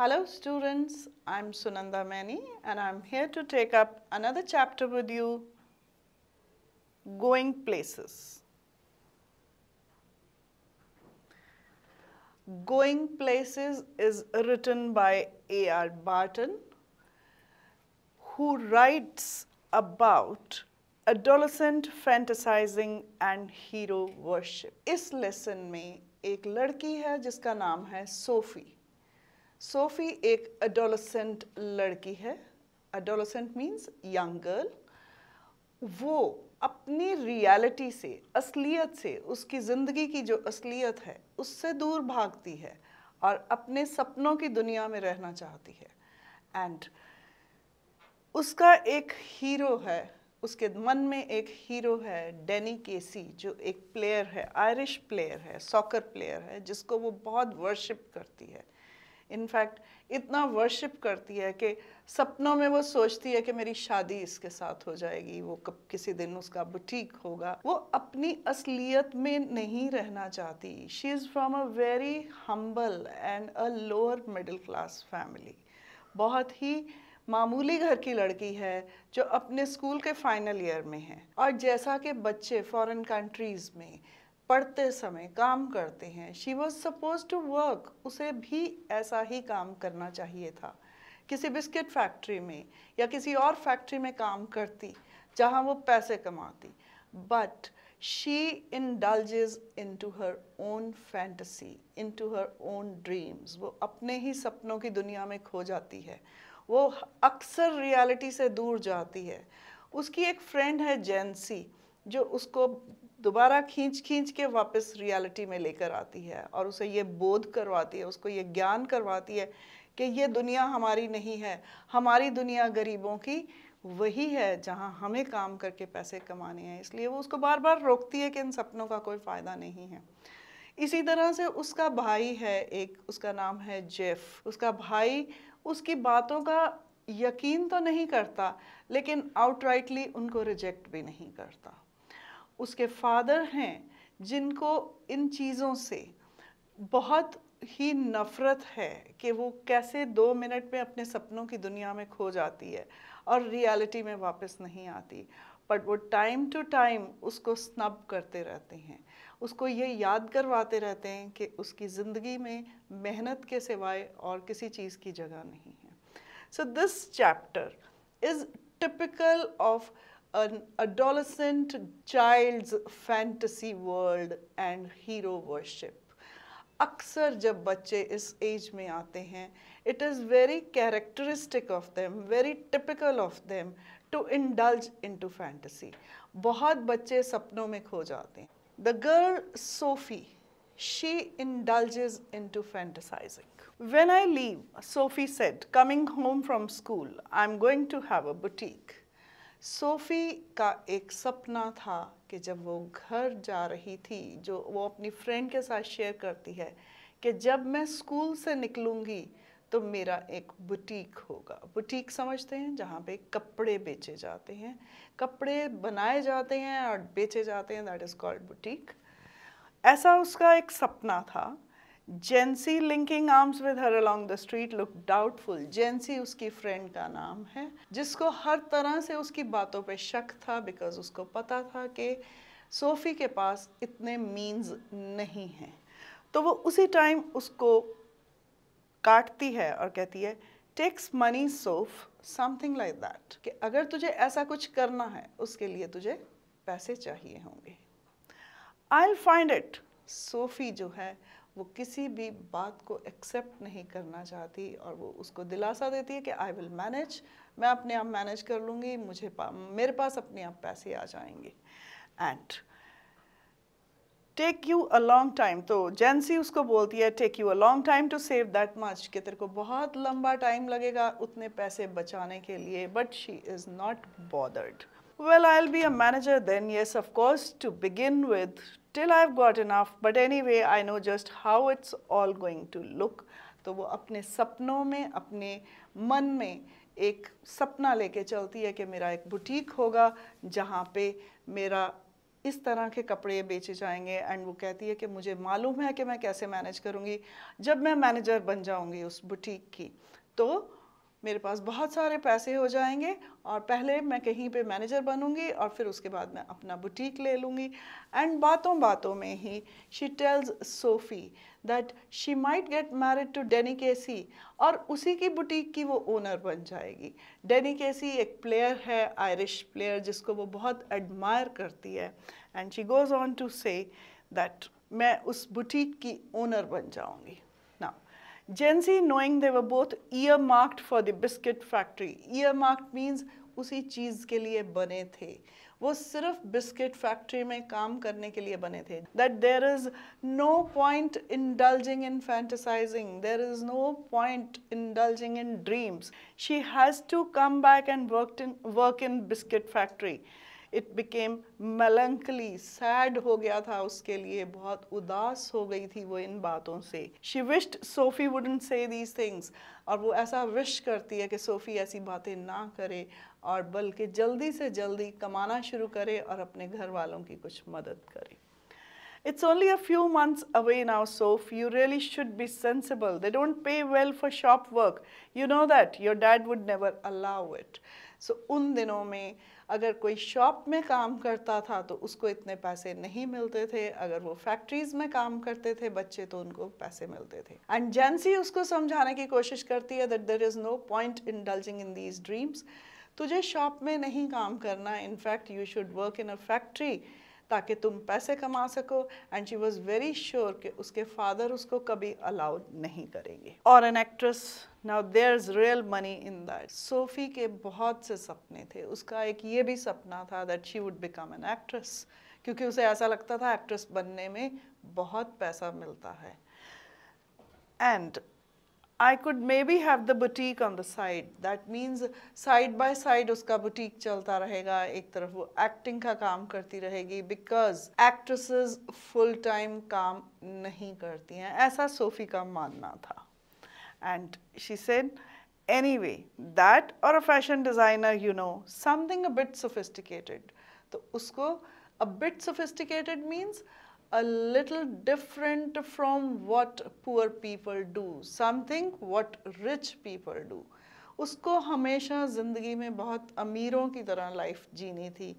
Hello students, I'm Sunanda Mani and I'm here to take up another chapter with you, Going Places. Going Places is written by A.R. Barton who writes about adolescent fantasizing and hero worship. this lesson, में एक लड़की है जिसका नाम Sophie एक adolescent लड़की है adolescent means young girl वो अपनी रियलिटी से असलियत से उसकी ज़िंदगी की जो असलियत है उससे दूर भागती है और अपने सपनों की दुनिया में रहना चाहती है एंड उसका एक हीरो है उसके मन में एक हीरो है डेनी केसी जो एक प्लेयर है आयरिश प्लेयर है सॉकर प्लेयर है जिसको वो बहुत वर्शिप करती है इनफैक्ट इतना वर्शिप करती है कि सपनों में वो सोचती है कि मेरी शादी इसके साथ हो जाएगी वो कब किसी दिन उसका बुटीक होगा वो अपनी असलियत में नहीं रहना चाहती she is from a very humble and a lower middle class family बहुत ही मामूली घर की लड़की है जो अपने स्कूल के फाइनल ईयर में है और जैसा कि बच्चे फॉरेन कंट्रीज़ में पढ़ते समय काम करते हैं she was supposed to work उसे भी ऐसा ही काम करना चाहिए था किसी बिस्किट फैक्ट्री में या किसी और फैक्ट्री में काम करती जहाँ वो पैसे कमाती but she in into her own fantasy into her own dreams वो अपने ही सपनों की दुनिया में खो जाती है वो अक्सर रियलिटी से दूर जाती है उसकी एक फ्रेंड है जेंसी जो उसको दोबारा खींच खींच के वापस रियलिटी में लेकर आती है और उसे ये बोध करवाती है उसको ये ज्ञान करवाती है कि ये दुनिया हमारी नहीं है हमारी दुनिया गरीबों की वही है जहाँ हमें काम करके पैसे कमाने हैं इसलिए वो उसको बार बार रोकती है कि इन सपनों का कोई फ़ायदा नहीं है इसी तरह से उसका भाई है एक उसका नाम है जेफ उसका भाई उसकी बातों का यकीन तो नहीं करता लेकिन आउटराइटली उनको रिजेक्ट भी नहीं करता उसके फादर हैं जिनको इन चीज़ों से बहुत ही नफ़रत है कि वो कैसे दो मिनट में अपने सपनों की दुनिया में खो जाती है और रियलिटी में वापस नहीं आती बट वो टाइम टू टाइम उसको स्नब करते रहते हैं उसको ये याद करवाते रहते हैं कि उसकी ज़िंदगी में मेहनत के सिवाय और किसी चीज़ की जगह नहीं है so this chapter is typical of an adolescent child's fantasy world and hero worship. Aksar jab bache is age mein aate hain, it is very characteristic of them, very typical of them to indulge into fantasy. Bahut bache sapno mein kho jate The girl Sophie, she indulges into fantasizing. When I leave, Sophie said, coming home from school, I'm going to have a boutique. Sophie का एक सपना था कि जब वो घर जा रही थी जो वो अपनी फ्रेंड के साथ शेयर करती है कि जब मैं स्कूल से निकलूँगी तो मेरा एक बुटीक होगा बुटीक समझते हैं जहाँ पे कपड़े बेचे जाते हैं कपड़े बनाए जाते हैं और बेचे जाते हैं दैट इज़ कॉल्ड बुटीक ऐसा उसका एक सपना था Jansie linking arms with her along the street look doubtful Jansie उसकी फ्रेंड का नाम है जिसको हर तरह से उसकी बातों पे शक था बिकॉज उसको पता था कि सोफ़ी के पास इतने मीन्स नहीं हैं तो वो उसी टाइम उसको काटती है और कहती है takes money Soph something like that कि अगर तुझे ऐसा कुछ करना है उसके लिए तुझे पैसे चाहिए होंगे आई फाइंड इट सोफ़ी जो है वो किसी भी बात को एक्सेप्ट नहीं करना चाहती और वो उसको दिलासा देती है कि आई विल मैनेज मैं अपने आप मैनेज कर लूँगी मुझे पा, मेरे पास अपने आप पैसे आ जाएंगे and take you a long time तो जेंसी उसको बोलती है take you a long time to save that much कि तेरे को बहुत लंबा टाइम लगेगा उतने पैसे बचाने के लिए but she is not bothered well I will be a manager then yes of course to begin with got I've got but anyway I know just how it's all going to look तो वो अपने सपनों में अपने मन में एक सपना लेके चलती है कि मेरा एक बुटीक होगा जहाँ पे मेरा इस तरह के कपड़े बेचे जाएंगे एंड वो कहती है कि मुझे मालूम है कि मैं कैसे मैनेज करूँगी जब मैं मैनेजर बन जाऊँगी उस बुटीक की तो मेरे पास बहुत सारे पैसे हो जाएंगे और पहले मैं कहीं पे मैनेजर बनूंगी और फिर उसके बाद मैं अपना बुटीक ले लूँगी एंड बातों बातों में ही she tells Sophie that she might get married to Danny Casey और उसी की बुटीक की वो ओनर बन जाएगी डेनी केसी एक प्लेयर है आयरिश प्लेयर जिसको वो बहुत एडमायर करती है and she goes on to say that मैं उस बुटीक की ओनर बन जाऊँगी Gen Z knowing they were both earmarked for the biscuit factory. Earmarked means उसी चीज़ के लिए बने थे वो सिर्फ बिस्किट फैक्ट्री में काम करने के लिए बने थे that there is no point indulging in fantasising there is no point indulging in dreams she has to come back and work in work in biscuit factory it became melancholy sad हो गया था उसके लिए बहुत उदास हो गई थी वो इन बातों से she wished Sophie wouldn't say these things और वो ऐसा विश करती है कि सोफ़ी ऐसी बातें ना करे और बल्कि जल्दी से जल्दी कमाना शुरू करे और अपने घर वालों की कुछ मदद करे It's only a few months away now, Soph. You really should be sensible. They don't pay well for shop work. You know that. Your dad would never allow it. So, उन दिनों में अगर कोई शॉप में काम करता था तो उसको इतने पैसे नहीं मिलते थे अगर वो फैक्ट्रीज में काम करते थे बच्चे तो उनको पैसे मिलते थे एंड जेंसी उसको समझाने की कोशिश करती है that there is no point indulging in these dreams तुझे शॉप में नहीं काम करना in fact you should work in a factory ताकि तुम पैसे कमा सको and she was very sure कि उसके फादर उसको कभी अलाउड नहीं करेंगे और an actress now there is real money in that Sophie के बहुत से सपने थे उसका एक ये भी सपना था that she would become an actress क्योंकि उसे ऐसा लगता था एक्ट्रेस बनने में बहुत पैसा मिलता है and I could maybe have the boutique on the side. That means side by side उसका बुटीक चलता रहेगा एक तरफ वो एक्टिंग का काम करती रहेगी बिकॉज actresses फुल टाइम काम नहीं करती हैं ऐसा सोफी का मानना था And she said, anyway, that or a fashion designer, you know, something a bit sophisticated. to usko a bit sophisticated means a little different from what poor people do, something what rich people do. usko hamesha zindagi mein bahut ameeron ki tarah life genie thi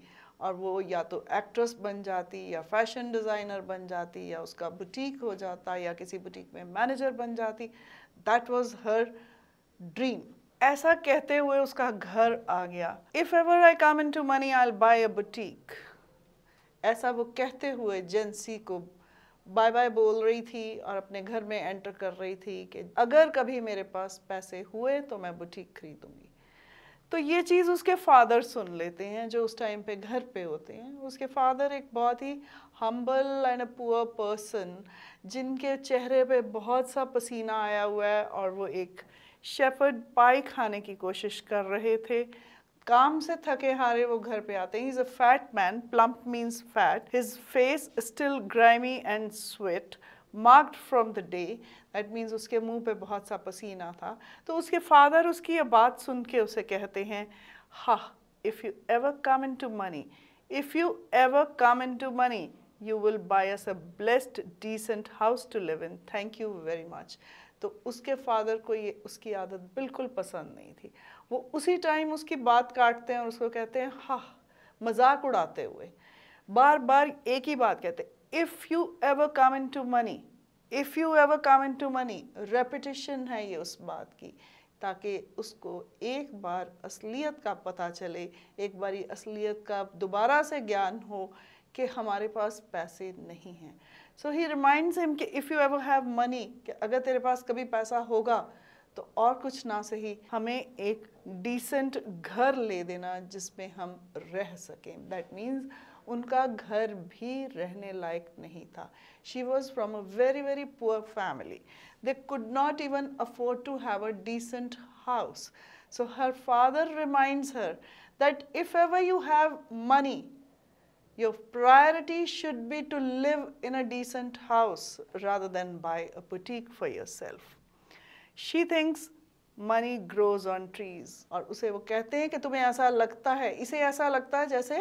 और वो या तो actress बन जाती या fashion designer बन जाती या उसका बुटीक हो जाता या किसी बुटीक में मैनेजर बन जाती दैट वॉज हर ड्रीम ऐसा कहते हुए उसका घर आ गया if ever I come into money I buy a boutique ऐसा वो कहते हुए जेंसी को बाय बाय बोल रही थी और अपने घर में एंटर कर रही थी कि अगर कभी मेरे पास पैसे हुए तो मैं बुटीक खरीदूंगी तो ये चीज़ उसके फादर सुन लेते हैं जो उस टाइम पे घर पे होते हैं उसके फादर एक बहुत ही humble and a poor person जिनके चेहरे पे बहुत सा पसीना आया हुआ है और वो एक शेफर्ड पाई खाने की कोशिश कर रहे थे काम से थके हारे वो घर पे आते हैं is a fat man plump means fat his face still grimy and sweat marked from the day that means उसके मुंह पे बहुत सा पसीना था तो उसके फादर उसकी ये बात सुन के उसे कहते हैं हा if you ever come into money if you ever come into money you will buy us a blessed decent house to live in thank you very much तो उसके फादर को ये उसकी आदत बिल्कुल पसंद नहीं थी वो उसी टाइम उसकी बात काटते हैं और उसको कहते हैं हा मजाक उड़ाते हुए बार बार एक ही बात कहते हैं if you ever come into money if you ever come into money repetition है ये उस बात की ताकि उसको एक बार असलियत का पता चले एक बारी असलियत का दोबारा से ज्ञान हो कि हमारे पास पैसे नहीं हैं सो ही रिमाइंड हिम कि if you ever have money कि अगर तेरे पास कभी पैसा होगा तो और कुछ ना सही हमें एक डिसेंट घर ले देना जिसमें हम रह सकें दैट मीन्स उनका घर भी रहने लायक नहीं था she was from a very very poor family they could not even afford to have a decent house so her father remind her that if ever you have money your priority should be to live in a decent house rather than buy a boutique for yourself she thinks money grows on trees और उसे वो कहते हैं कि तुम्हें ऐसा लगता है इसे ऐसा लगता है जैसे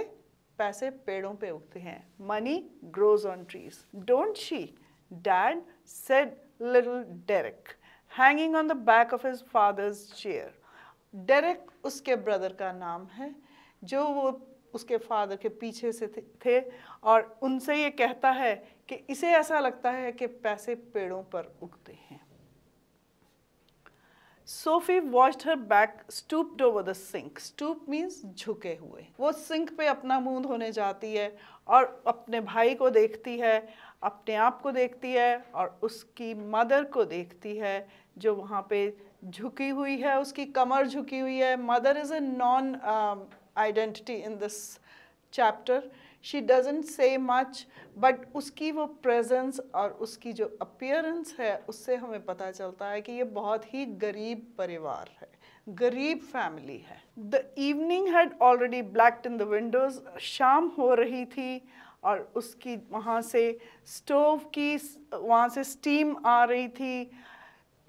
पैसे पेड़ों पे उगते हैं money grows on trees don't she dad said little Derek hanging on the back of his father's chair Derek उसके ब्रदर का नाम है जो वो उसके फादर के पीछे से थे और उनसे ये कहता है कि इसे ऐसा लगता है कि पैसे पेड़ों पर उगते हैं Sophie washed her back stooped over the sink stoop means झुके हुए वो सिंक पे अपना मुंह धोने जाती है और अपने भाई को देखती है अपने आप को देखती है और उसकी मदर को देखती है जो वहाँ पे झुकी हुई है उसकी कमर झुकी हुई है mother is a non identity in this chapter she doesn't say much but उसकी वो प्रेजेंस और उसकी जो अपियरेंस है उससे हमें पता चलता है कि ये बहुत ही गरीब परिवार है गरीब फैमिली है the evening had already blacked in the windows शाम हो रही थी और उसकी वहाँ से स्टोव की वहाँ से स्टीम आ रही थी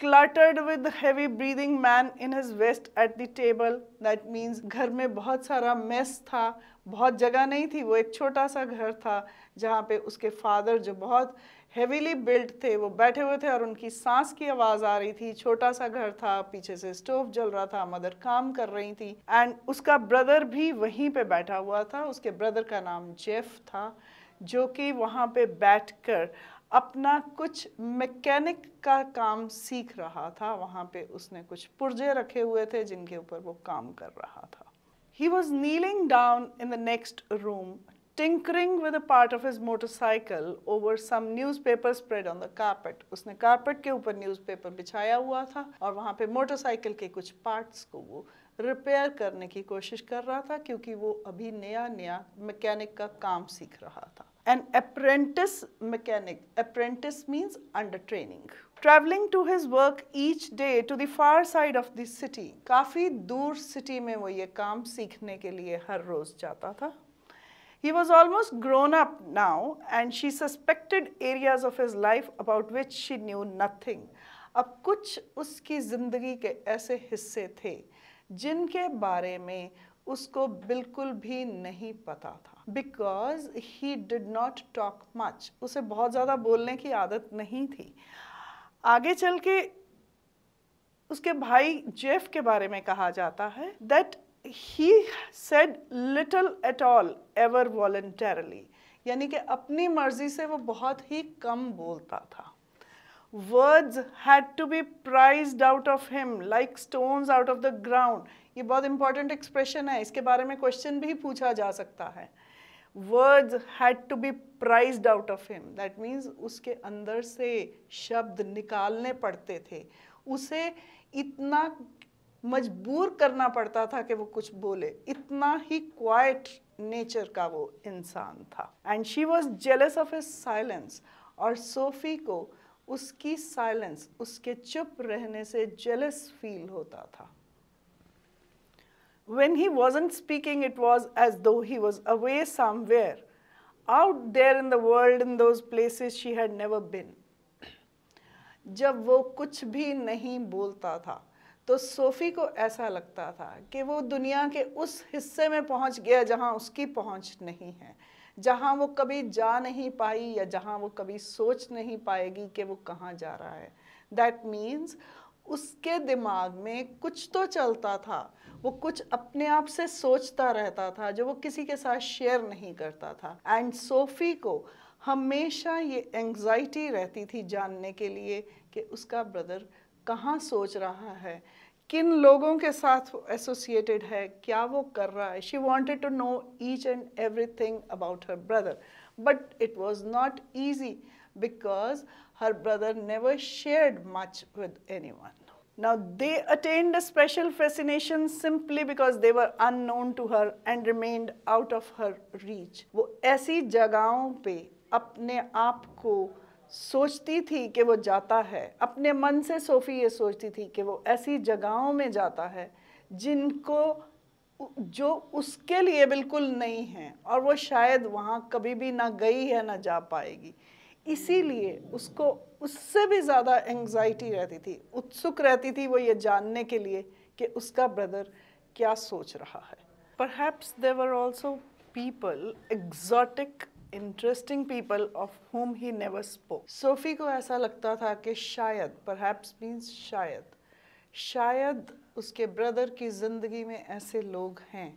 cluttered with heavy breathing man in his waist at the table that means घर में बहुत सारा mess था बहुत जगह नहीं थी वो एक छोटा सा घर था जहाँ पे उसके फादर जो बहुत हेवीली बिल्ट थे वो बैठे हुए थे और उनकी सांस की आवाज़ आ रही थी छोटा सा घर था पीछे से स्टोव जल रहा था मदर काम कर रही थी एंड उसका ब्रदर भी वहीं पे बैठा हुआ था उसके ब्रदर का नाम जेफ था जो कि वहाँ पे बैठकर अपना कुछ मैकेनिक का काम सीख रहा था वहाँ पे उसने कुछ पुर्जे रखे हुए थे जिनके ऊपर वो काम कर रहा था he was kneeling down in the next room tinkering with a part of his motorcycle over some newspaper spread on the carpet. उसने कारपेट के ऊपर पेपर बिछाया हुआ था और वहाँ पे मोटरसाइकिल के कुछ पार्ट्स को वो रिपेयर करने की कोशिश कर रहा था क्योंकि वो अभी नया नया मैकेनिक का काम सीख रहा था an apprentice mechanic. Apprentice means under training. Traveling to his work each day to the far side of the city. काफ़ी दूर city में वो ये काम सीखने के लिए हर रोज़ जाता था He was almost grown up now and she suspected areas of his life about which she knew nothing. अब कुछ उसकी ज़िंदगी के ऐसे हिस्से थे जिनके बारे में उसको बिल्कुल भी नहीं पता था because he did not talk much उसे बहुत ज़्यादा बोलने की आदत नहीं थी आगे चल के उसके भाई जेफ के बारे में कहा जाता है that he said little at all ever voluntarily यानी कि अपनी मर्जी से वो बहुत ही कम बोलता था words had to be prised out of him like stones out of the ground ये बहुत इंपॉर्टेंट एक्सप्रेशन है इसके बारे में क्वेश्चन भी पूछा जा सकता है words had to be prised out of him that means उसके अंदर से शब्द निकालने पड़ते थे उसे इतना मजबूर करना पड़ता था कि वो कुछ बोले इतना ही क्वाइट नेचर का वो इंसान था and she was jealous of a silence और सोफी को उसकी साइलेंस उसके चुप रहने से जेलस फील होता था When he wasn't speaking, it was as though he was away somewhere. Out there in the world, in those places she had never been. जब वो कुछ भी नहीं बोलता था तो सोफ़ी को ऐसा लगता था कि वो दुनिया के उस हिस्से में पहुंच गया जहां उसकी पहुंच नहीं है जहां वो कभी जा नहीं पाई या जहां वो कभी सोच नहीं पाएगी कि वो कहां जा रहा है दैट मीन्स उसके दिमाग में कुछ तो चलता था वो कुछ अपने आप से सोचता रहता था जो वो किसी के साथ शेयर नहीं करता था एंड सोफी को हमेशा ये एंग्जाइटी रहती थी जानने के लिए कि उसका ब्रदर कहाँ सोच रहा है किन लोगों के साथ एसोसिएटेड है क्या वो कर रहा है she wanted to know each and everything about her brother but it was not easy because her brother never shared much with anyone Now, they attained a special fascination simply because they were unknown to her and remained out of her reach. वो ऐसी जगहों पे अपने आप को सोचती थी कि वो जाता है अपने मन से सोफी ये सोचती थी कि वो ऐसी जगहों में जाता है जिनको जो उसके लिए बिल्कुल नहीं है और वो शायद वहाँ कभी भी ना गई है ना जा पाएगी इसीलिए उसको उससे भी ज़्यादा एंगजाइटी रहती थी उत्सुक रहती थी वो ये जानने के लिए कि उसका ब्रदर क्या सोच रहा है perhaps there were also people exotic interesting people of whom he never spoke Sophie को ऐसा लगता था कि शायद परहैप्स मीन्स शायद शायद उसके ब्रदर की जिंदगी में ऐसे लोग हैं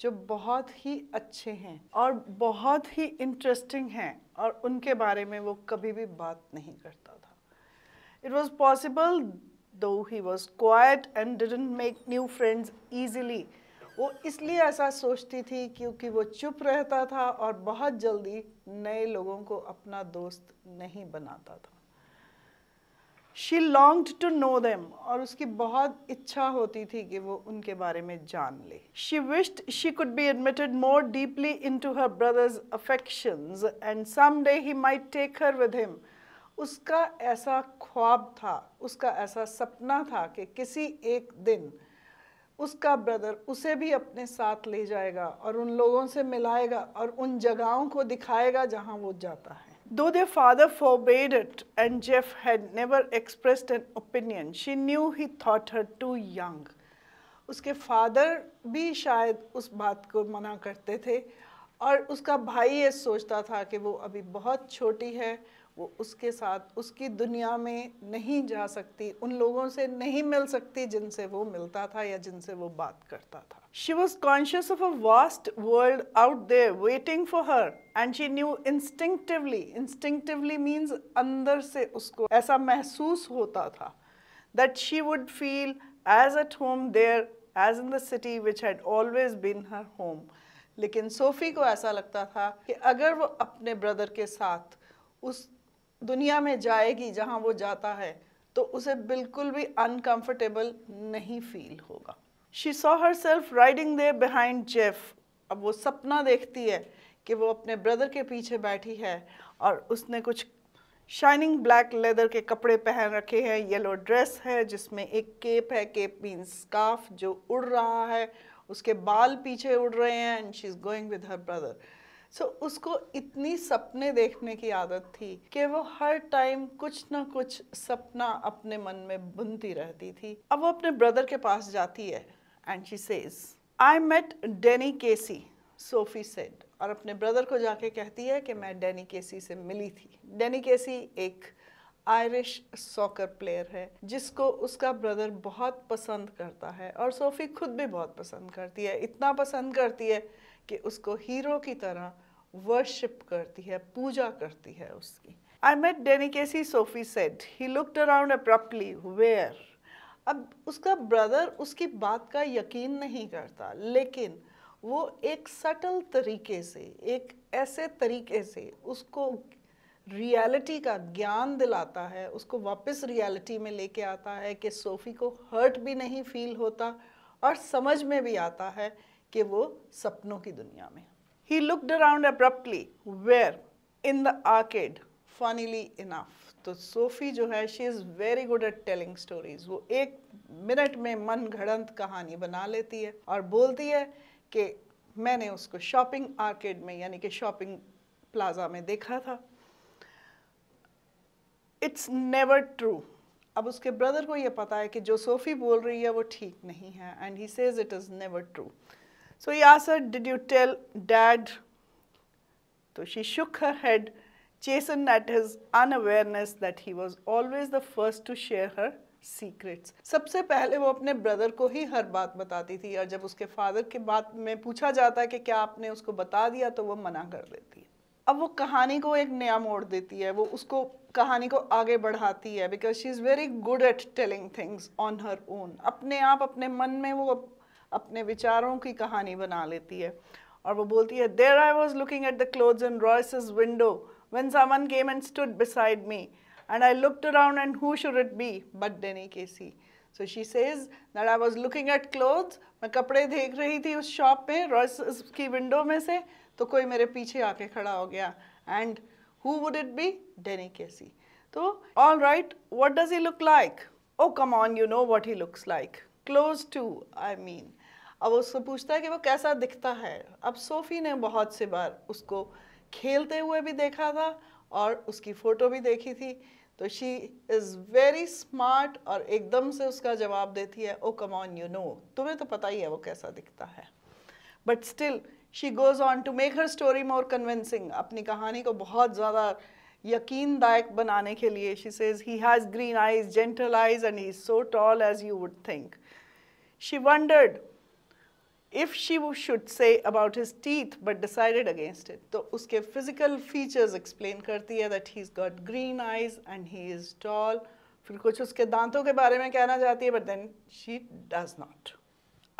जो बहुत ही अच्छे हैं और बहुत ही इंटरेस्टिंग हैं और उनके बारे में वो कभी भी बात नहीं करता था it was possible though he was quiet and didn't make new friends easily वो इसलिए ऐसा सोचती थी क्योंकि वो चुप रहता था और बहुत जल्दी नए लोगों को अपना दोस्त नहीं बनाता था she longed to know them और उसकी बहुत इच्छा होती थी कि वो उनके बारे में जान ले she wished she could be admitted more deeply into her brother's affections and someday he might take her with him उसका ऐसा ख्वाब था उसका ऐसा सपना था कि किसी एक दिन उसका ब्रदर उसे भी अपने साथ ले जाएगा और उन लोगों से मिलाएगा और उन जगहों को दिखाएगा जहाँ वो जाता है Though their father forbade it and Jeff had never expressed an opinion, she knew he thought her too young. उसके फादर भी शायद उस बात को मना करते थे और उसका भाई ये सोचता था कि वो अभी बहुत छोटी है वो उसके साथ उसकी दुनिया में नहीं जा सकती उन लोगों से नहीं मिल सकती जिनसे वो मिलता था या जिनसे वो बात करता था she was conscious of a vast world out there waiting for her and she knew instinctively instinctively means अंदर से उसको ऐसा महसूस होता था that she would feel as at home there as in दिटी which had always been her home लेकिन Sophie को ऐसा लगता था कि अगर वो अपने ब्रदर के साथ उस दुनिया में जाएगी जहाँ वो जाता है तो उसे बिल्कुल भी अनकंफर्टेबल नहीं फील होगा she saw herself riding there behind Geoff अब वो सपना देखती है कि वो अपने ब्रदर के पीछे बैठी है और उसने कुछ शाइनिंग ब्लैक लेदर के कपड़े पहन रखे हैं येलो ड्रेस है जिसमें एक केप है केप मीन स्काफ जो उड़ रहा है उसके बाल पीछे उड़ रहे हैं and she is going with her brother so so, उसको इतनी सपने देखने की आदत थी कि वो हर टाइम कुछ ना कुछ सपना अपने मन में बुनती रहती थी अब वो अपने ब्रदर के पास जाती है and she says I met Danny Casey Sophie said और अपने ब्रदर को जाके कहती है कि मैं डेनी केसी से मिली थी डेनी केसी एक आयरिश सॉकर प्लेयर है जिसको उसका ब्रदर बहुत पसंद करता है और सोफी खुद भी बहुत पसंद करती है इतना पसंद करती है कि उसको हीरो की तरह वर्शिप करती है पूजा करती है उसकी I met Danny Casey Sophie said he looked around abruptly where अब उसका ब्रदर उसकी बात का यकीन नहीं करता लेकिन वो एक सटल तरीके से एक ऐसे तरीके से उसको रियलिटी का ज्ञान दिलाता है उसको वापस रियलिटी में लेके आता है कि सोफ़ी को हर्ट भी नहीं फील होता और समझ में भी आता है कि वो सपनों की दुनिया में he looked around abruptly where in the arcade funnily enough तो सोफी जो है she is very good at telling stories वो एक मिनट में मन घड़ंत कहानी बना लेती है और बोलती है कि मैंने उसको शॉपिंग आर्केड में यानी कि शॉपिंग प्लाजा में देखा था इट्स नेवर ट्रू अब उसके ब्रदर को ये पता है कि जो सोफ़ी बोल रही है वो ठीक नहीं है and he says it is never true So he asked her, Did you tell dad? So तो she shook her head, chastened at his unawareness that he was always the first to share her secrets सबसे पहले वो अपने brother को ही हर बात बताती थी और जब उसके फादर के बात में पूछा जाता है कि क्या आपने उसको बता दिया तो वो मना कर देती है अब वो कहानी को एक नया मोड़ देती है वो उसको कहानी को आगे बढ़ाती है because she is very good at telling things on her own अपने आप अपने मन में वो अपने विचारों की कहानी बना लेती है और वो बोलती है there I was looking at the clothes in Royce window when someone came and stood beside me and I looked and who should it be but Danny Casey so she says that I was looking at cloth मैं कपड़े देख रही थी उस shop में Royce की window में से तो कोई मेरे पीछे आके खड़ा हो गया and who would it be Danny Casey तो all right what does he look like oh come on you know what he looks like close to I mean अब उससे पूछता है कि वो कैसा दिखता है अब सोफ़ी ने बहुत से बार उसको खेलते हुए भी देखा था और उसकी फ़ोटो भी देखी थी तो शी इज़ वेरी स्मार्ट और एकदम से उसका जवाब देती है oh come on you know तुम्हें तो पता ही है वो कैसा दिखता है but still she goes on to make her story more convincing अपनी कहानी को बहुत ज़्यादा यकीन दायक बनाने के लिए she says he has green eyes gentle eyes and he so tall as you would think she wondered if she वो should say about his teeth but decided against it तो उसके फिजिकल फीचर्स एक्सप्लेन करती है that he is got green eyes and he is tall फिर कुछ उसके दांतों के बारे में कहना चाहती है but then she does not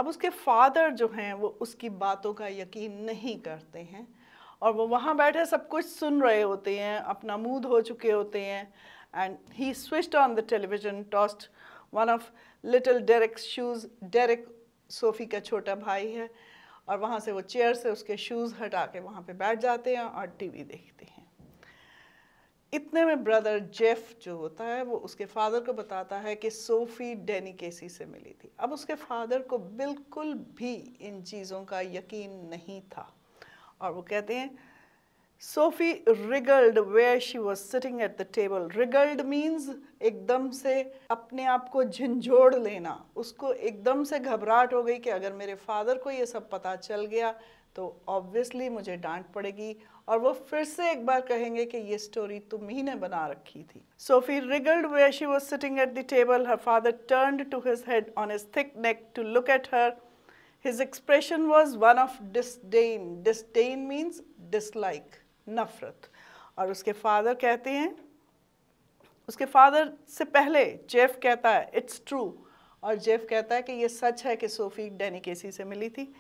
अब उसके फादर जो हैं वो उसकी बातों का यकीन नहीं करते हैं और वो वहाँ बैठे सब कुछ सुन रहे होते हैं अपना मूड हो चुके होते हैं and he switched on the television tossed one of little Derek's shoes Derek Sophie का छोटा भाई है और वहाँ से वो चेयर से उसके शूज़ हटा के वहाँ पे बैठ जाते हैं और टीवी देखते हैं इतने में ब्रदर जेफ जो होता है वो उसके फादर को बताता है कि सोफ़ी डेनी केसी से मिली थी अब उसके फादर को बिल्कुल भी इन चीज़ों का यकीन नहीं था और वो कहते हैं Sophie wriggled where she was sitting at the table wriggled means एकदम से अपने आप को झंझोड़ लेना उसको एकदम से घबराहट हो गई कि अगर मेरे फादर को ये सब पता चल गया तो ऑब्वियसली मुझे डांट पड़ेगी और वो फिर से एक बार कहेंगे कि ये स्टोरी तुम ही ने बना रखी थी Sophie wriggled where she was sitting at the table her father turn to his head on his thick neck to look at her his expression was one of disdain disdain means dislike नफरत और उसके father कहते हैं उसके father से पहले Jeff कहता है इट्स ट्रू और जेफ कहता है कि ये सच है कि सोफी डैनी केसी से मिली थी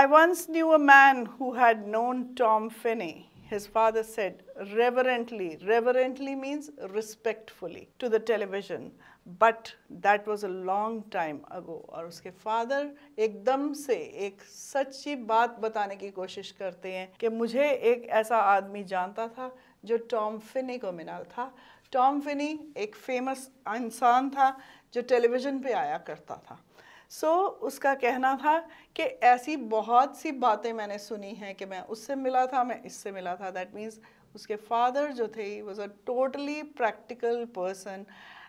I once knew a man who had known Tom Finney his father said reverently reverently means respectfully to the television but that was a long time ago और उसके फादर एकदम से एक सच्ची बात बताने की कोशिश करते हैं कि मुझे एक ऐसा आदमी जानता था जो टॉम फिनी को मिला था टॉम फिनी एक फेमस इंसान था जो टेलीविज़न पे आया करता था सो so, उसका कहना था कि ऐसी बहुत सी बातें मैंने सुनी हैं कि मैं उससे मिला था मैं इससे मिला था दैट मीन्स उसके फादर जो थे was a totally practical person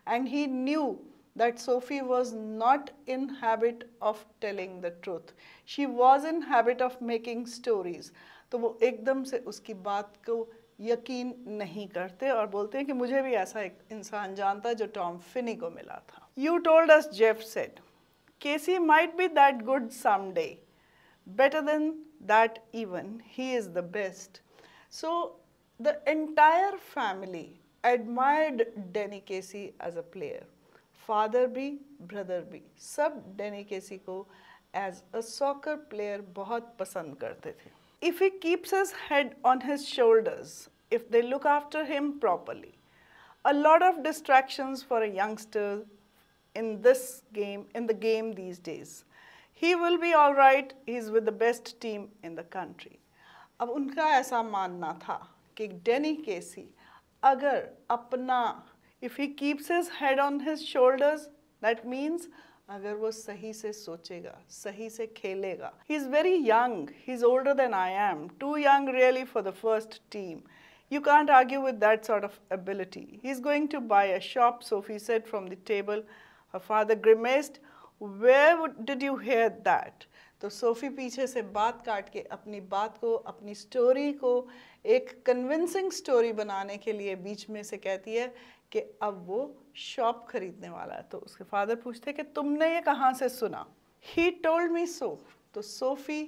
and he knew that Sophie was not in habit of telling the truth. She was in habit of making stories. तो वो एकदम से उसकी बात को यकीन नहीं करते और बोलते हैं कि मुझे भी ऐसा एक इंसान जानता जो टॉम फिनी को मिला था you told us Jeff said Casey might be that good better than that even he is the best so the entire family admired Danny Casey as a player. Father be, brother be, Sab Danny Casey ko as a soccer player bahut pasand karte the. If he keeps his head on his shoulders, if they look after him properly, a lot of distractions for a youngster in this game, in the game these days. He will be all right. He's with the best team in the country. Ab unka aisa manna tha ki Danny Casey agar apna, if he keeps his head on his shoulders, that means अगर वो सही से सोचेगा सही से खेलेगा he is very young older than i am too young really for the first team You can't argue with that sort of ability. He's going to buy a shop, Sophie said from the table. Her father grimaced. Where would, did you hear that? तो Sophie पीछे से बात काट के अपनी बात को अपनी स्टोरी को एक कन्विंसिंग स्टोरी बनाने के लिए बीच में से कहती है कि अब वो शॉप खरीदने वाला है तो उसके फादर पूछते हैं कि तुमने ये कहाँ से सुना ही टोल्ड मी सो तो सोफ़ी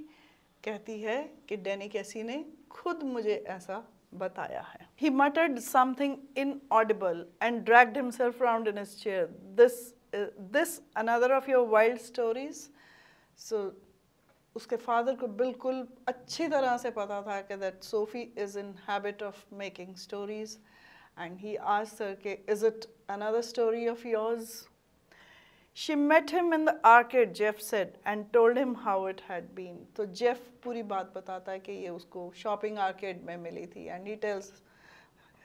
कहती है कि डैनी कैसी ने खुद मुझे ऐसा बताया है he muttered something inaudible and dragged himself round in chair this this another of your wild stories so उसके फादर को बिल्कुल अच्छी तरह से पता था कि that Sophie is in habit of making stories and he आज सर के is it another story of yours she met him in the arcade Jeff said and told him how it had been तो Jeff पूरी बात बताता है कि ये उसको शॉपिंग आर्केड में मिली थी and he tells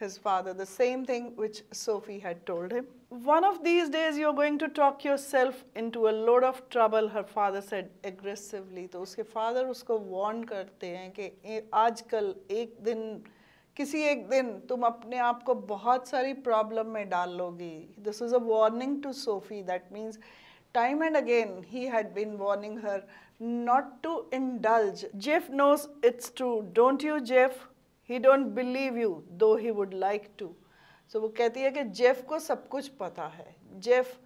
his father the same thing which Sophie had told him. One of these days you're going to talk yourself into a load of trouble, her father said aggressively. तो उसके father उसको warn करते हैं कि आजकल एक दिन किसी एक दिन तुम अपने आप को बहुत सारी प्रॉब्लम में डाल लोगी this is a warning to Sophie Time and again, he had been warning her not to indulge. Jeff knows it's true, don't you, Jeff? He don't believe you though he would like to so वो कहती है कि Jeff को सब कुछ पता है Jeff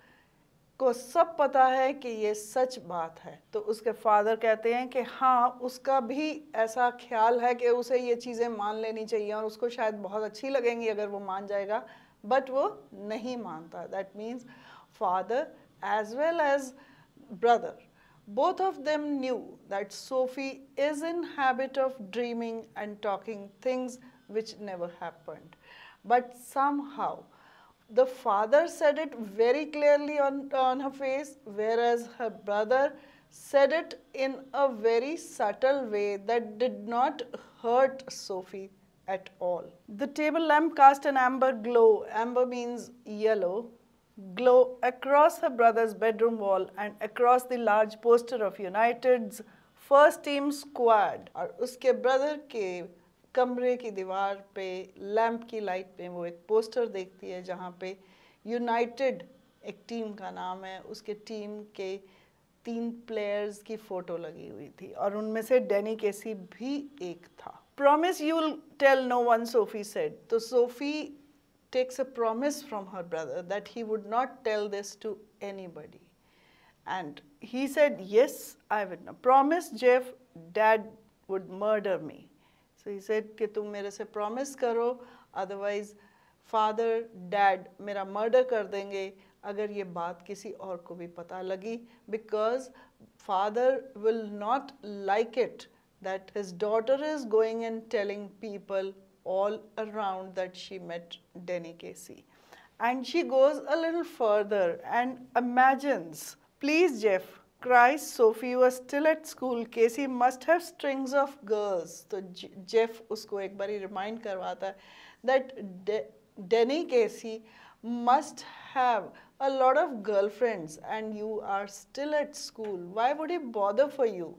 को सब पता है कि ये सच बात है तो उसके फादर कहते हैं कि हाँ उसका भी ऐसा ख्याल है कि उसे ये चीज़ें मान लेनी चाहिए और उसको शायद बहुत अच्छी लगेंगी अगर वो मान जाएगा बट वो नहीं मानता that means father as well as brother Both of them knew that Sophie is in habit of dreaming and talking things which never happened. But somehow, the father said it very clearly on, on her face, whereas her brother said it in a very subtle way that did not hurt Sophie at all. The table lamp cast an amber glow. Amber means yellow glow across her brother's bedroom wall and across the large poster of United's first team squad और उसके brother के कमरे की दीवार पे lamp की light पे वो एक पोस्टर देखती है जहाँ पे यूनाइटेड एक टीम का नाम है उसके टीम के तीन प्लेयर्स की फ़ोटो लगी हुई थी और उनमें से डेनी केसी भी एक था promise you tell no one Sophie said तो Sophie takes a promise from her brother that he would not tell this to anybody. And he said, yes, I will. Promise Jeff, dad would murder me. So he said, कि तुम मेरे से promise करो, otherwise father, dad मेरा murder कर देंगे अगर ये बात किसी और को भी पता लगी because father will not like it that his daughter is going and telling people all around that she met Denny Casey. And she goes a little further and imagines, please, Jeff, Christ, Sophie was still at school. Casey must have strings of girls. So Jeff usko ek bari remind karwata that that Casey must have a lot of girlfriends and you are still at school. Why would he bother for you?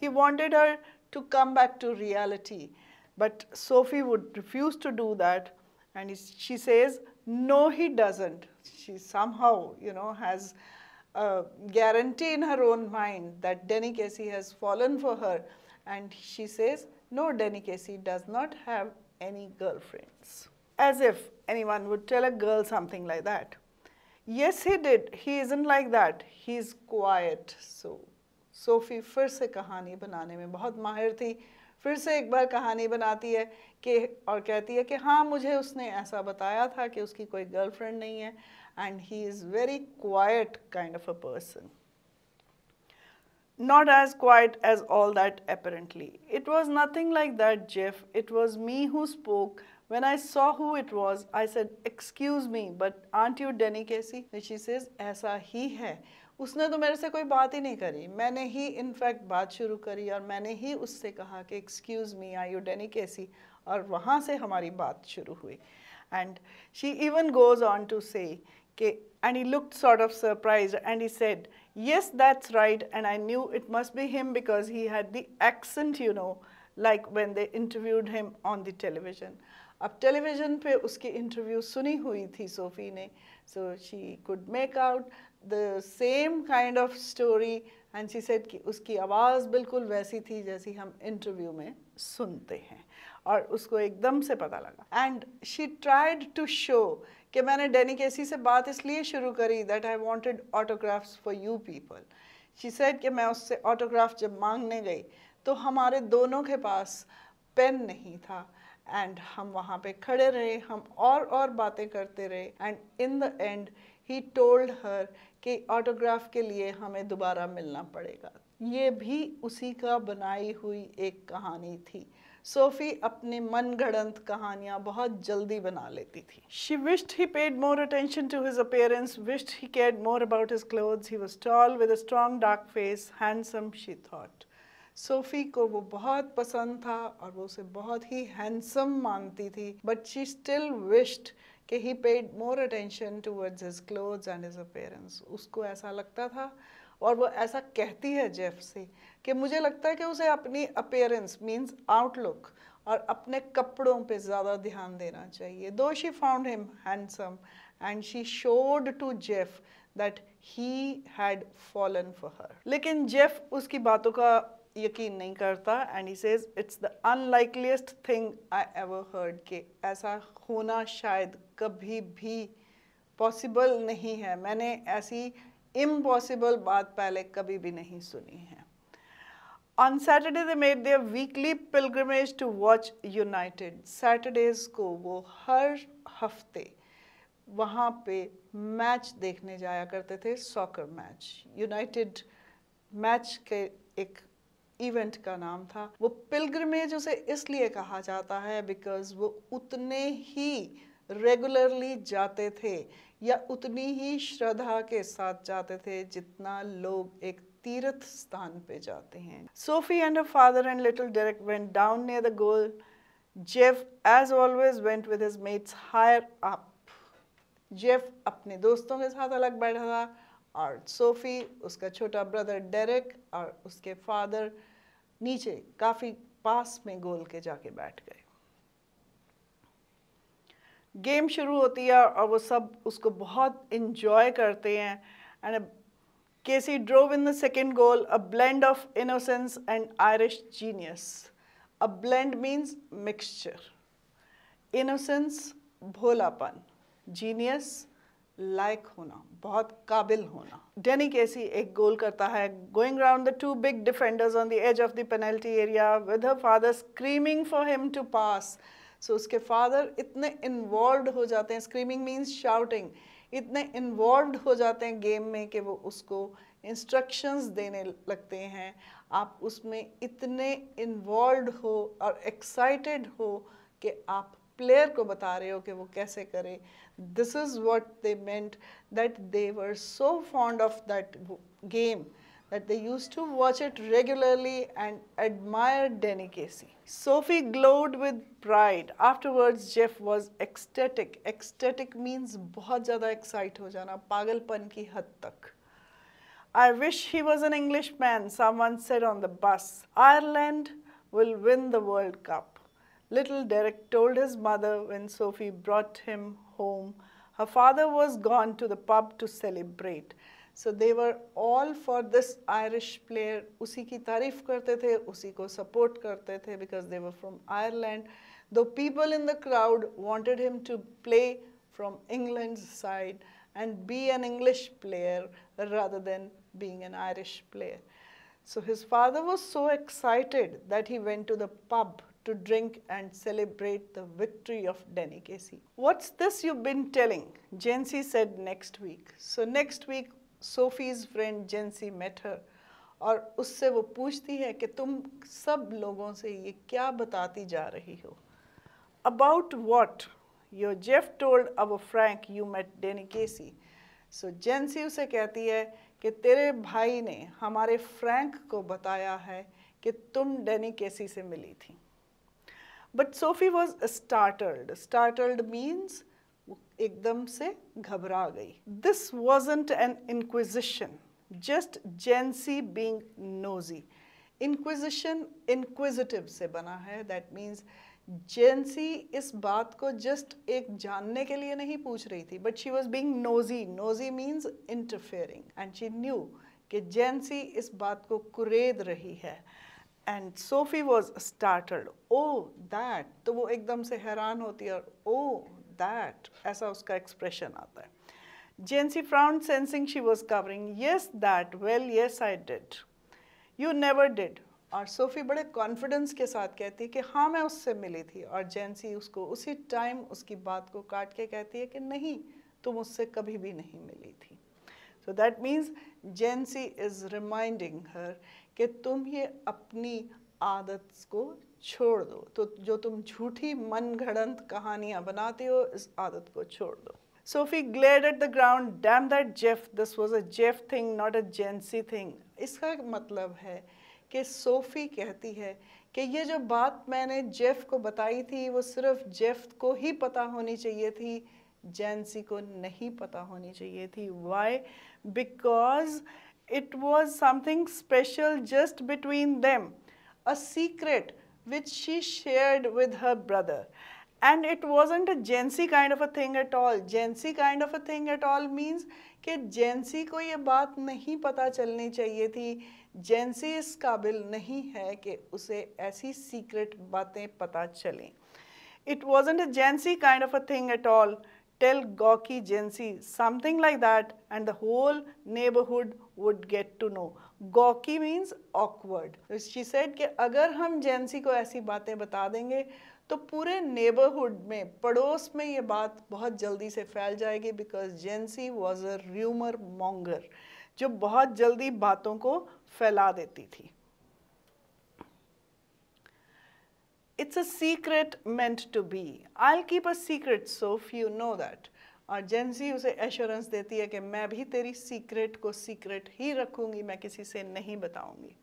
He wanted her to come back to reality. But Sophie would refuse to do that. And she says, no, he doesn't. She somehow, you know, has a guarantee in her own mind that Denny Casey has fallen for her. And she says, no, Denny Casey does not have any girlfriends. As if anyone would tell a girl something like that. Yes, he did. He isn't like that. He's quiet. So, Sophie first से kahani बनाने में बहुत माहिर थी फिर से एक बार कहानी बनाती है कि और कहती है कि हाँ मुझे उसने ऐसा बताया था कि उसकी कोई गर्लफ्रेंड नहीं है and he is very quiet kind of a person not as quiet as all that apparently it was nothing like that Jeff it was me who spoke when I saw who it was I said excuse me but aren't you Danny Casey she says ऐसा ही है उसने तो मेरे से कोई बात ही नहीं करी मैंने ही इनफैक्ट बात शुरू करी और मैंने ही उससे कहा कि excuse me I you Danny कैसी और वहाँ से हमारी बात शुरू हुई and she even goes on to say के and he look sort of surprise and he said yes that's right and I knew it must be him because he had the accent you know like when they interviewed him on the television अब television पे उसकी interview सुनी हुई थी Sophie ने so she could make out the same kind of story and she said कि उसकी आवाज़ बिल्कुल वैसी थी जैसी हम इंटरव्यू में सुनते हैं और उसको एकदम से पता लगा and she tried to show कि मैंने डेनी केसी से बात इसलिए शुरू करी that I wanted autographs for you people she said कि मैं उससे ऑटोग्राफ जब मांगने गई तो हमारे दोनों के पास पेन नहीं था एंड हम वहाँ पे खड़े रहे हम और और बातें करते रहे and in the end he told her कि ऑटोग्राफ के लिए हमें दोबारा मिलना पड़ेगा ये भी उसी का बनाई हुई एक कहानी थी सोफी अपने मनगढ़ंत कहानियाँ बहुत जल्दी बना लेती थी she wished he paid more attention to his appearance wished he cared more about his clothes he was tall with a strong dark face handsome she thought Sophie को वो बहुत पसंद था और वो उसे बहुत ही हैंडसम मानती थी बट शी स्टिल विश्ड कि he paid more attention towards his clothes and his appearance उसको ऐसा लगता था और वो ऐसा कहती है जेफ से कि मुझे लगता है कि उसे अपनी अपेयरेंस मीन्स आउटलुक और अपने कपड़ों पे ज़्यादा ध्यान देना चाहिए though she found him handsome and she showed to Jeff that he had fallen for her लेकिन जेफ उसकी बातों का यकीन नहीं करता and he says it's the unlikeliest thing I ever heard के ऐसा होना शायद कभी भी पॉसिबल नहीं है मैंने ऐसी इम्पॉसिबल बात पहले कभी भी नहीं सुनी है on Saturday they made their weekly pilgrimage to watch United Saturdays को वो हर हफ्ते वहाँ पे मैच देखने जाया करते थे सॉकर मैच यूनाइटेड मैच के एक इवेंट का नाम था वो पिलग्रमेज उसे इसलिए कहा जाता है बिकॉज वो उतने ही रेगुलरली जाते थे या उतनी ही श्रद्धा के साथ जाते थे जितना लोग एक तीर्थ स्थान पे जाते हैं Sophie and father and little little went down down the goal Jeff as always went with his mates higher up Jeff अपने दोस्तों के साथ अलग बैठा था और सोफ़ी उसका छोटा ब्रदर डेरेक और उसके फादर नीचे काफ़ी पास में गोल के जाके बैठ गए गेम शुरू होती है और वो सब उसको बहुत इन्जॉय करते हैं and Casey drove in the second goal a blend of innocence and Irish genius a blend means mixture innocence भोलापन जीनियस लायक होना बहुत काबिल होना डेनी केसी एक गोल करता है going round the two big defenders on the edge of the penalty area with her father screaming for him to pass so उसके फादर इतने इन्वॉल्व हो जाते हैं स्क्रीमिंग मीन्स शाउटिंग इतने इन्वॉल्व हो जाते हैं गेम में कि वो उसको इंस्ट्रक्शंस देने लगते हैं आप उसमें इतने इन्वॉल्व हो और एक्साइटेड हो कि आप प्लेयर को बता रहे हो कि वो कैसे करें this is what they meant that they were so fond of that game that they use to watch it regularly and admire Danny Casey Sophie glowed with pride afterwards Jeff was ecstatic ecstatic means बहुत ज़्यादा excite हो जाना पागलपन की हद तक I wish he was an Englishman, someone said on the bus. Ireland will win the World Cup. Little Derek told his mother when Sophie brought him home. Her father was gone to the pub to celebrate. So they were all for this Irish player. उसी की तारीफ करते थे उसी को support करते थे because they were from Ireland. Though people in the crowd wanted him to play from England's side and be an English player rather than being an Irish player. So his father was so excited that he went to the pub to drink and celebrate the victory of Denny Casey. What's this you've been telling? Jency said next week. So next week, Sophie's friend Jency met her और उससे वो पूछती है कि तुम सब लोगों से ये क्या बताती जा रही हो about what you Jeff told अब frank you met Danny Casey so Jansie उसे कहती है कि तेरे भाई ने हमारे फ्रैंक को बताया है कि तुम डेनी केसी से मिली थी but Sophie was startled startled means एकदम से घबरा गई this wasn't an inquisition just Jansie being nosy inquisition inquisitive से बना है दैट मीन्स जेंसी इस बात को जस्ट एक जानने के लिए नहीं पूछ रही थी but she was being nosy nosy means interfering and she knew कि जेंसी इस बात को कुरेद रही है and Sophie was startled oh that तो वो एकदम से हैरान होती है और ओ oh, दैट ऐसा उसका एक्सप्रेशन आता है Jansie frowned sensing she was covering yes that well yes I did you never did और सोफी बड़े कॉन्फिडेंस के साथ कहती है कि हाँ मैं उससे मिली थी और जेंसी उसको उसी टाइम उसकी बात को काट के कहती है कि नहीं तुम उससे कभी भी नहीं मिली थी so that means Jansie is reminding her कि तुम ये अपनी आदत को छोड़ दो तो जो तुम झूठी मन घड़ंत कहानियाँ बनाते हो इस आदत को छोड़ दो Sophie glared at the ground damn that Jeff this was a Jeff thing not a Jansie thing इसका मतलब है कि सोफी कहती है कि ये जो बात मैंने जेफ को बताई थी वो सिर्फ जेफ को ही पता होनी चाहिए थी जेंसी को नहीं पता होनी चाहिए थी why because it was something special just between them a secret which she shared with her brother and it wasn't a Jansie kind of a thing at all Jansie kind of a thing at all means कि Jansie को ये बात नहीं पता चलनी चाहिए थी जेंसी इस काबिल नहीं है कि उसे ऐसी सीक्रेट बातें पता चलें it wasn't a Jansie kind of a thing at all tell Gorky Jensi, something like that and the whole neighborhood would get to know. Gawky means awkward. She said कि अगर हम Jensi को ऐसी बातें बता देंगे तो पूरे नेबरहुड में पड़ोस में ये बात बहुत जल्दी से फैल जाएगी because Jansie was a rumour monger जो बहुत जल्दी बातों को फैला देती थी it's a secret meant to be i'll keep a secret so few know that और जेंसी उसे एश्योरेंस देती है कि मैं भी तेरी सीक्रेट को सीक्रेट ही रखूंगी मैं किसी से नहीं बताऊंगी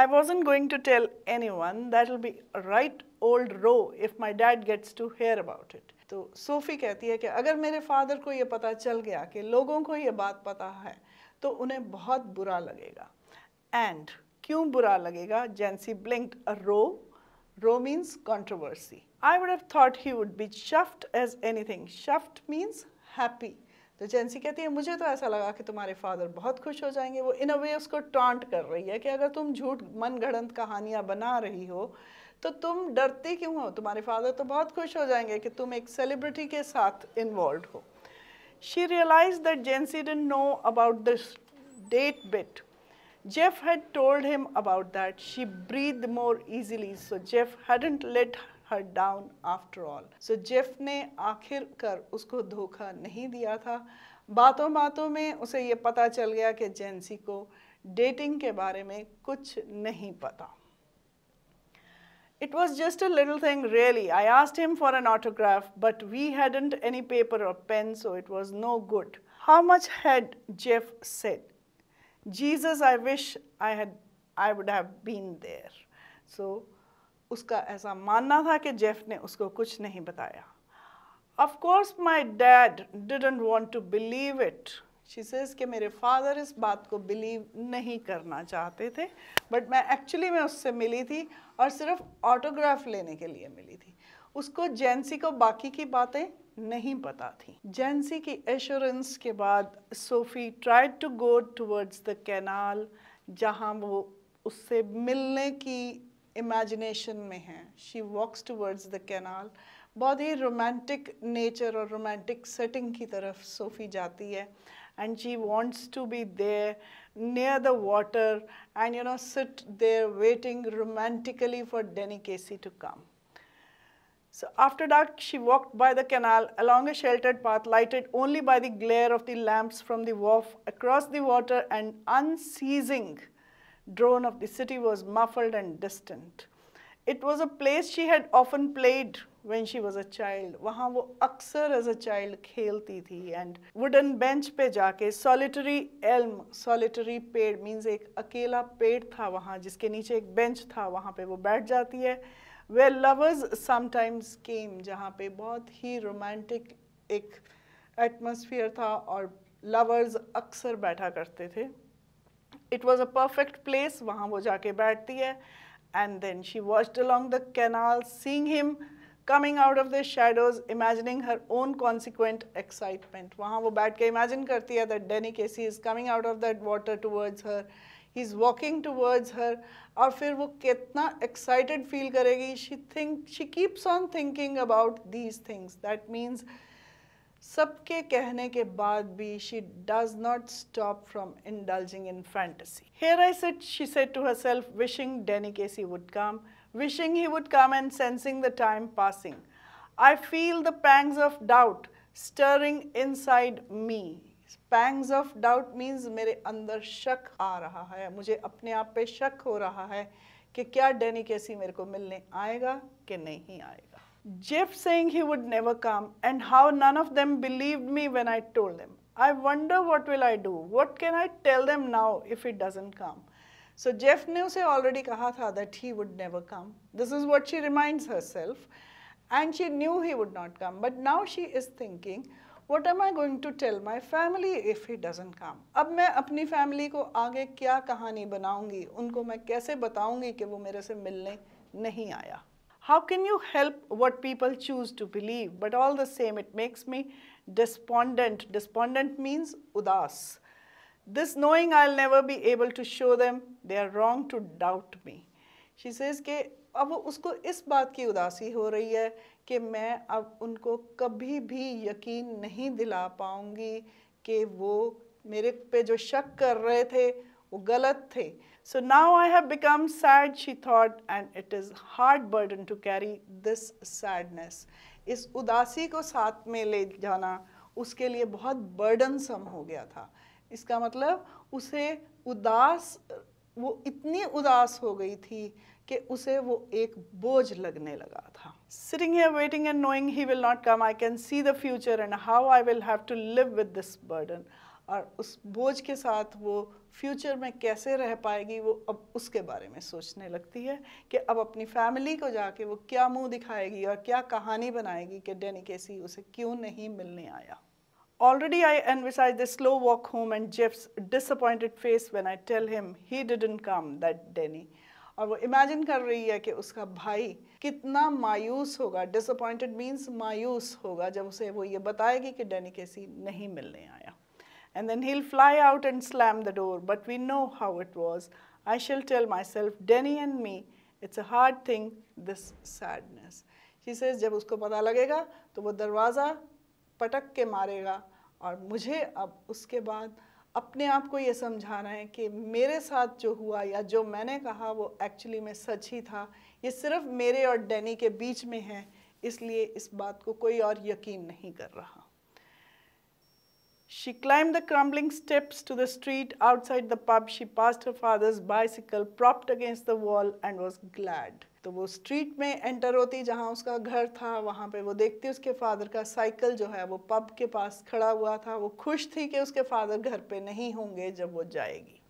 I wasn't going to tell anyone that will be right old row if my dad gets to hear about it तो सोफी कहती है कि अगर मेरे फादर को ये पता चल गया कि लोगों को ये बात पता है तो उन्हें बहुत बुरा लगेगा एंड क्यों बुरा लगेगा Jansie blink a row means controversy. I would have thought he would be chuffed as anything. Chuffed means happy. तो जेंसी कहती है मुझे तो ऐसा लगा कि तुम्हारे फादर बहुत खुश हो जाएंगे वो इन अ वे उसको टॉन्ट कर रही है कि अगर तुम झूठ मन गढ़ंत कहानियाँ बना रही हो तो तुम डरते क्यों हो तुम्हारे फादर तो बहुत खुश हो जाएंगे कि तुम एक सेलिब्रिटी के साथ इन्वॉल्व हो she realise that Jansie didn't know about this that bit Jeff had told him about that. She breathed more easily, so Jeff hadn't let her down after all so Jeff ने आखिर कर उसको धोखा नहीं दिया था बातों बातों में उसे ये पता चल गया कि जेंसी को डेटिंग के बारे में कुछ नहीं पता It was just a little thing, really. I asked him for an autograph, but we hadn't any paper or pen, so it was no good. How much had Jeff said? Jesus I wish I had I would have been there so उसका ऐसा मानना था कि Jeff ने उसको कुछ नहीं बताया of course my dad didn't want to believe it she says कि मेरे फादर इस बात को बिलीव नहीं करना चाहते थे बट मैं एक्चुअली मैं उससे मिली थी और सिर्फ ऑटोग्राफ लेने के लिए मिली थी उसको जेंसी को बाकी की बातें नहीं पता थी जेंसी की एश्योरेंस के बाद Sophie tried to go towards the canal जहाँ वो उससे मिलने की इमेजिनेशन में है she walks towards the canal बहुत ही रोमांटिक नेचर और रोमांटिक सेटिंग की तरफ सोफी जाती है and she wants to be there near the water and you know sit there waiting romantically for Danny Casey to come So after dark, she walked by the canal along a sheltered path lighted only by the glare of the lamps from the wharf across the water and unceasing drone of the city was muffled and distant. It was a place she had often played when she was a child. वहाँ वो अक्सर as a child खेलती थी and wooden bench पे जाके solitary elm, solitary पेड़ means एक अकेला पेड़ था वहाँ जिसके नीचे एक bench था वहाँ पे वो बैठ जाती है वे लवर्स समटाइम्स केम जहाँ पे बहुत ही रोमांटिक एक एटमोसफियर था और लवर्स अक्सर बैठा करते थे it was a perfect place वहाँ वो जाके बैठती है and then she watched along the canal seeing him coming out of the shadows imagining her own consequent excitement वहाँ वो बैठ के इमेजिन करती है that Danny Casey is coming out of that water towards her he's walking towards her और फिर वो कितना excited feel करेगी she she keeps on thinking about these things that means सबके कहने के बाद she does not stop from indulging in fantasy here I sit she said to herself wishing Danny Casey would come wishing he would come and sensing the time passing I feel the pangs of doubt stirring inside me pangs of doubt means मेरे अंदर शक आ रहा है मुझे अपने आप पे शक हो रहा है कि क्या डेनी कैसी मेरे को मिलने आएगा कि नहीं आएगा Jeff saying he would never come and how none of them believe me when I told them I wonder what will I do what can I tell them now if it doesn't come so Jeff ने उसे already कहा था that he would never come this is what she remind herself and she knew he would not come but now she is thinking what M I going to tell my family if he doesn't come अब मैं अपनी family को आगे क्या कहानी बनाऊंगी उनको मैं कैसे बताऊंगी कि वो मेरे से मिलने नहीं आया how can you help what people choose to believe but all the same it makes me despondent despondent means उदास this knowing I never be able to show them they are wrong to doubt me she says के अब उसको इस बात की उदासी हो रही है कि मैं अब उनको कभी भी यकीन नहीं दिला पाऊंगी कि वो मेरे पे जो शक कर रहे थे वो गलत थे so now I have become sad she thought and it is hard burden to carry this sadness इस उदासी को साथ में ले जाना उसके लिए बहुत बर्डन सम हो गया था इसका मतलब उसे उदास वो इतनी उदास हो गई थी कि उसे वो एक बोझ लगने लगा था sitting here waiting and knowing he will not come, I can see the future and how I will have to live with this burden. और उस बोझ के साथ वो फ्यूचर में कैसे रह पाएगी वो अब उसके बारे में सोचने लगती है कि अब अपनी फैमिली को जाके वो क्या मुंह दिखाएगी और क्या कहानी बनाएगी कि डेनी केसी उसे क्यों नहीं मिलने आया Already I envisage the slow walk home and Jeff's disappointed face when I tell him he didn't come that Denny. और वो इमेजिन कर रही है कि उसका भाई कितना मायूस होगा डिसअपॉइंटेड मीन्स मायूस होगा जब उसे वो ये बताएगी कि डैनी कैसी नहीं मिलने आया and then he fly out and slam the door but we know how it was I shall tell my self Danny and me it's a hard thing this sadness से जब उसको पता लगेगा तो वो दरवाज़ा पटक के मारेगा और मुझे अब उसके बाद अपने आप को ये समझाना है कि मेरे साथ जो हुआ या जो मैंने कहा वो एक्चुअली में सच ही था ये सिर्फ मेरे और डैनी के बीच में है इसलिए इस बात को कोई और यकीन नहीं कर रहा she climb the crumbling steps to the street outside the pub she pass father's father's bicycle against the wall and was glad तो वो स्ट्रीट में एंटर होती जहाँ उसका घर था वहाँ पे वो देखती उसके फादर का साइकिल जो है वो पब के पास खड़ा हुआ था वो खुश थी कि उसके फादर घर पे नहीं होंगे जब वो जाएगी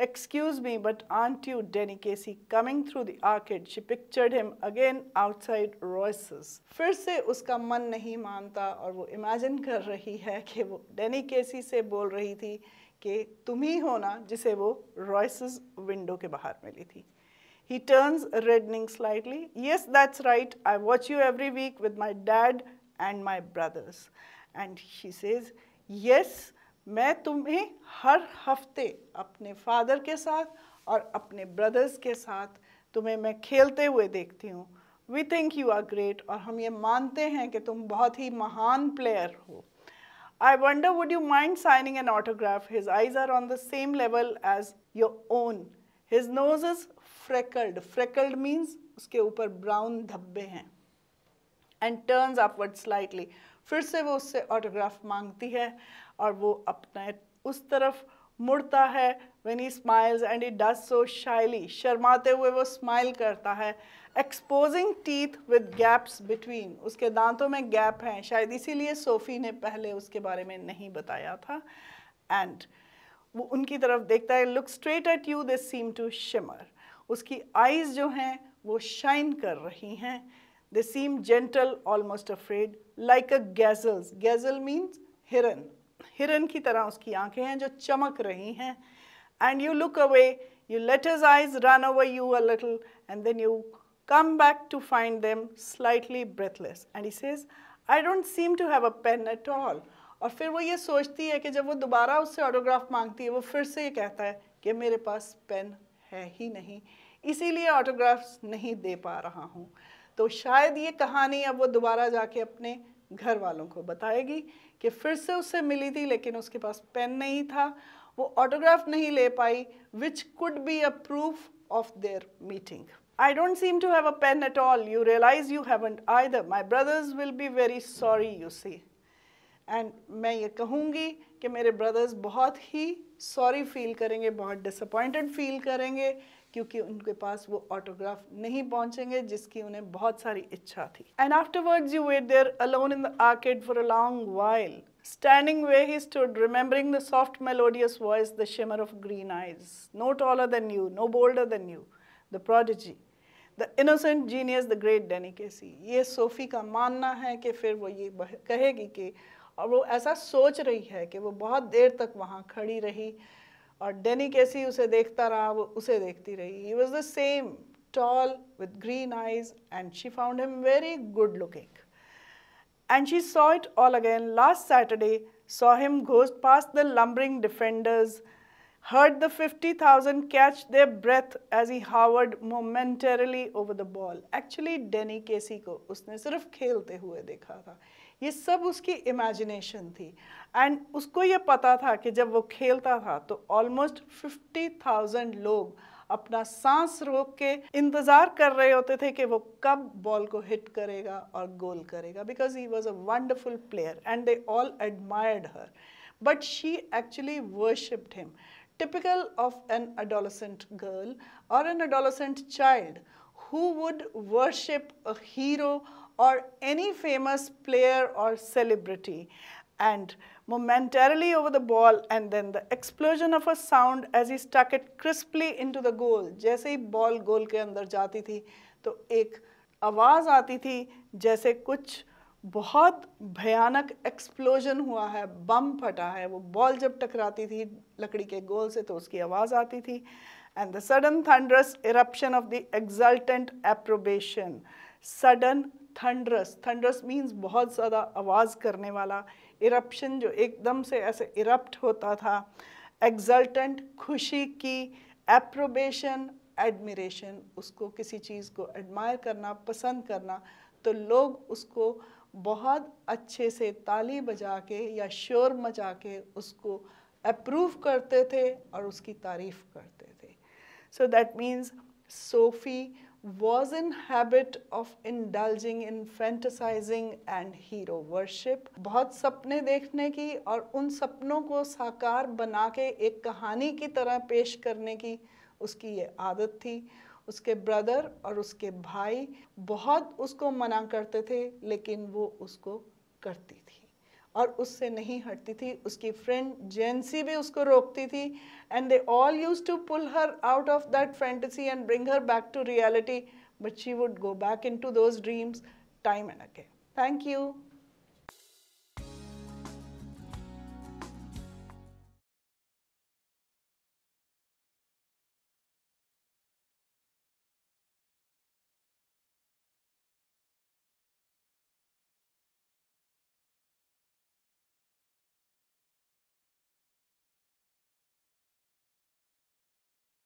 Excuse me, but aren't you Denny Casey? Coming through the arcade, she pictured him again outside Royce's. फिर से उसका मन नहीं मानता और वो imagine कर रही है कि वो डेनी Casey से बोल रही थी कि तुम ही हो ना जिसे वो Royce's window के बाहर मिली थी He turns reddening slightly. Yes, that's right. I watch you every week with my dad and my brothers. And she says, Yes, मैं तुम्हें हर हफ्ते अपने फादर के साथ और अपने ब्रदर्स के साथ तुम्हें मैं खेलते हुए देखती हूँ we think you are great और हम ये मानते हैं कि तुम बहुत ही महान प्लेयर हो I wonder would you mind signing an autograph his eyes are on the same level as your own his nose is freckled freckled means उसके ऊपर ब्राउन धब्बे हैं एंड टर्न्स अपवर्ड स्लाइटली फिर से वो उससे ऑटोग्राफ मांगती है और वो अपने उस तरफ मुड़ता है when he smiles and he does so shyly शर्माते हुए वो स्माइल करता है exposing teeth with gaps between उसके दांतों में गैप हैं शायद इसीलिए सोफ़ी ने पहले उसके बारे में नहीं बताया था एंड वो उनकी तरफ देखता है look straight at you this seem to shimmer उसकी आइज़ जो हैं वो शाइन कर रही हैं they seem gentle almost afraid like a gazelles gazelle means हिरन हिरन की तरह उसकी आंखें हैं जो चमक रही हैं and you look away you let his eyes run away you a little and then you come back to find them slightly breathless and is is I don't seem to have a pen at all और फिर वो ये सोचती है कि जब वो दोबारा उससे ऑटोग्राफ मांगती है वो फिर से ये कहता है कि मेरे पास पेन है ही नहीं इसीलिए ऑटोग्राफ्स नहीं दे पा रहा हूँ तो शायद ये कहानी अब वो दोबारा जाके अपने घर वालों को बताएगी कि फिर से उससे मिली थी लेकिन उसके पास पेन नहीं था वो ऑटोग्राफ नहीं ले पाई which could be a proof of their meeting I don't seem to have a pen at all you realize you have and I my brothers will be very sorry you see and मैं ये कहूँगी कि मेरे brothers बहुत ही sorry feel करेंगे बहुत disappointed feel करेंगे क्योंकि उनके पास वो ऑटोग्राफ नहीं पहुंचेंगे जिसकी उन्हें बहुत सारी इच्छा थी and after afterwards you wait there alone in the yard for a long while standing way he stood remembering the soft melodious voice the shimmer of green eyes no taller than you no bolder than you the prodigy the innocent genius the great see ये Sophie का मानना है कि फिर वो ये कहेगी कि और वो ऐसा सोच रही है कि वो बहुत देर तक वहाँ खड़ी रही और डेनी कैसी उसे देखता रहा वो उसे देखती रही he was the same tall with green eyes and she found him very good looking and she saw it all again last Saturday saw him goes pass the lumbering defenders heard the fifty thousand catch the breath as he hovered momentarily over the ball actually Danny Casey को उसने सिर्फ खेलते हुए देखा था ये सब उसकी इमेजिनेशन थी एंड उसको ये पता था कि जब वो खेलता था तो ऑलमोस्ट फिफ्टी थाउजेंड लोग अपना सांस रोक के इंतज़ार कर रहे होते थे कि वो कब बॉल को हिट करेगा और गोल करेगा because he was a wonderful player and they all admired her but she actually worshipped him typical of an adolescent girl or an adolescent child who would worship a hero or any famous player or celebrity and momentarily over the ball and then the explosion of a sound as he stuck it crisply into the goal. जैसे ही ball गोल के अंदर जाती थी तो एक आवाज़ आती थी जैसे कुछ बहुत भयानक एक्सप्लोजन हुआ है बम फटा है वो बॉल जब टकराती थी लकड़ी के गोल से तो उसकी आवाज़ आती थी and the sudden thunderous eruption of the exultant approbation sudden thunderous thunderous means बहुत ज़्यादा आवाज़ करने वाला इरप्शन जो एकदम से ऐसे इरप्ट होता था एग्जल्टेंट खुशी की एप्रोबेशन एडमिरेशन उसको किसी चीज़ को एडमायर करना पसंद करना तो लोग उसको बहुत अच्छे से ताली बजा के या शोर मचा के उसको अप्रूव करते थे और उसकी तारीफ़ करते थे so that means Sophie was in habit of indulging in fantasizing and hero worship बहुत सपने देखने की और उन सपनों को साकार बना के एक कहानी की तरह पेश करने की उसकी ये आदत थी उसके ब्रदर और उसके भाई बहुत उसको मना करते थे लेकिन वो उसको करती और उससे नहीं हटती थी उसकी फ्रेंड जेंसी भी उसको रोकती थी and they all use to pull her out of that fantasy and bring her back to reality but she would go back into those dreams time and again thank you